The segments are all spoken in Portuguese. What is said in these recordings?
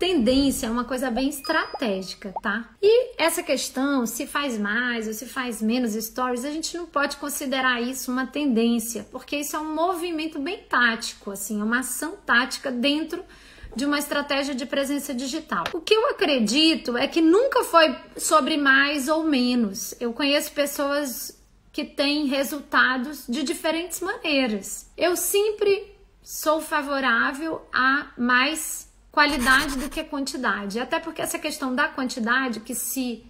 Tendência é uma coisa bem estratégica, tá? E essa questão, se faz mais ou se faz menos stories, a gente não pode considerar isso uma tendência, porque isso é um movimento bem tático, assim, é uma ação tática dentro de uma estratégia de presença digital. O que eu acredito é que nunca foi sobre mais ou menos. Eu conheço pessoas que têm resultados de diferentes maneiras. Eu sempre sou favorável a mais qualidade do que quantidade. Até porque essa questão da quantidade que se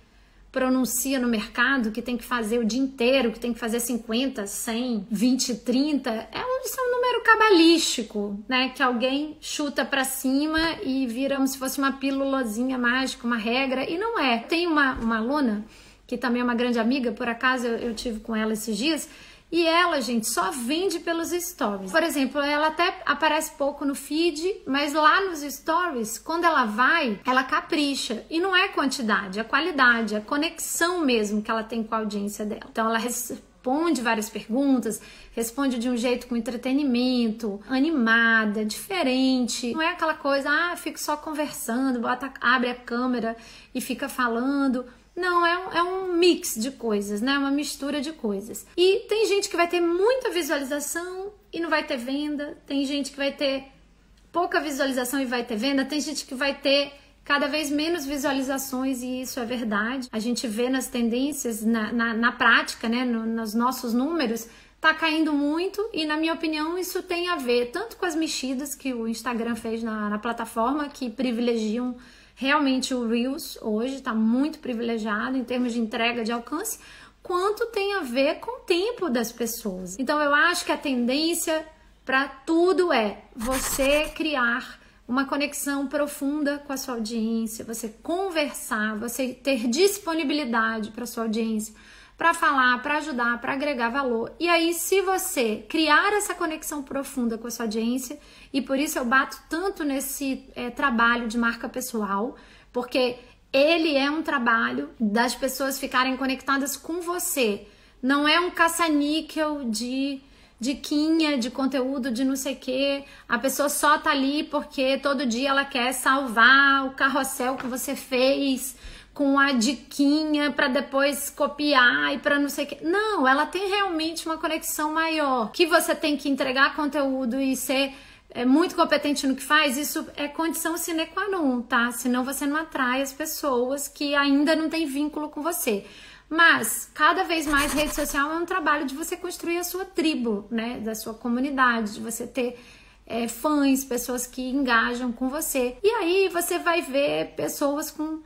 pronuncia no mercado, que tem que fazer o dia inteiro, que tem que fazer 50, 100, 20, 30, é um, isso é um número cabalístico, né? Que alguém chuta para cima e vira como se fosse uma pílulazinha mágica, uma regra, e não é. Tem uma, uma aluna, que também é uma grande amiga, por acaso eu, eu tive com ela esses dias, e ela, gente, só vende pelos stories. Por exemplo, ela até aparece pouco no feed, mas lá nos stories, quando ela vai, ela capricha. E não é quantidade, é qualidade, é conexão mesmo que ela tem com a audiência dela. Então ela responde várias perguntas, responde de um jeito com entretenimento, animada, diferente. Não é aquela coisa, ah, fico só conversando, bota, abre a câmera e fica falando. Não, é um, é um mix de coisas, né? Uma mistura de coisas. E tem gente que vai ter muita visualização e não vai ter venda, tem gente que vai ter pouca visualização e vai ter venda, tem gente que vai ter cada vez menos visualizações e isso é verdade. A gente vê nas tendências, na, na, na prática, né, no, nos nossos números, tá caindo muito e, na minha opinião, isso tem a ver tanto com as mexidas que o Instagram fez na, na plataforma, que privilegiam Realmente o Reels hoje está muito privilegiado em termos de entrega de alcance, quanto tem a ver com o tempo das pessoas. Então eu acho que a tendência para tudo é você criar uma conexão profunda com a sua audiência, você conversar, você ter disponibilidade para sua audiência para falar, para ajudar, para agregar valor. E aí, se você criar essa conexão profunda com a sua audiência, e por isso eu bato tanto nesse é, trabalho de marca pessoal, porque ele é um trabalho das pessoas ficarem conectadas com você. Não é um caça-níquel de diquinha de conteúdo de não sei o que. A pessoa só tá ali porque todo dia ela quer salvar o carrossel que você fez com a diquinha para depois copiar e para não sei o que. Não, ela tem realmente uma conexão maior que você tem que entregar conteúdo e ser é muito competente no que faz, isso é condição sine qua non, tá? Senão você não atrai as pessoas que ainda não têm vínculo com você. Mas cada vez mais rede social é um trabalho de você construir a sua tribo, né? Da sua comunidade, de você ter é, fãs, pessoas que engajam com você. E aí você vai ver pessoas com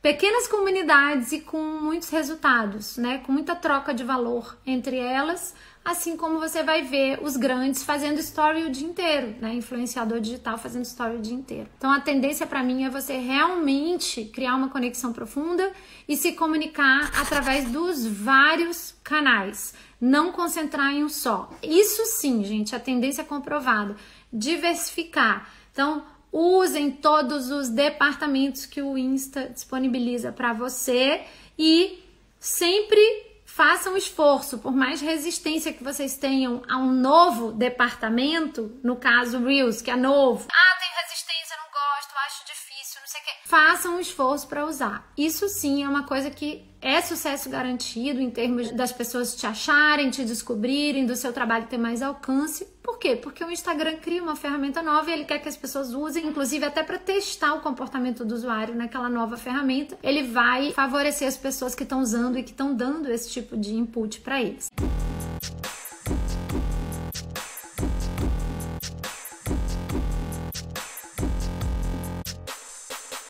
pequenas comunidades e com muitos resultados, né? Com muita troca de valor entre elas, assim como você vai ver os grandes fazendo story o dia inteiro, né? Influenciador digital fazendo story o dia inteiro. Então a tendência para mim é você realmente criar uma conexão profunda e se comunicar através dos vários canais, não concentrar em um só. Isso sim, gente, a tendência é comprovada. Diversificar. Então, usem todos os departamentos que o Insta disponibiliza para você e sempre façam esforço, por mais resistência que vocês tenham a um novo departamento, no caso Reels, que é novo. Ah, tem resistência, não gosto, acho difícil, não sei o quê. Façam um esforço para usar. Isso sim é uma coisa que é sucesso garantido em termos das pessoas te acharem, te descobrirem, do seu trabalho ter mais alcance por quê? Porque o Instagram cria uma ferramenta nova e ele quer que as pessoas usem, inclusive até para testar o comportamento do usuário naquela nova ferramenta. Ele vai favorecer as pessoas que estão usando e que estão dando esse tipo de input para eles.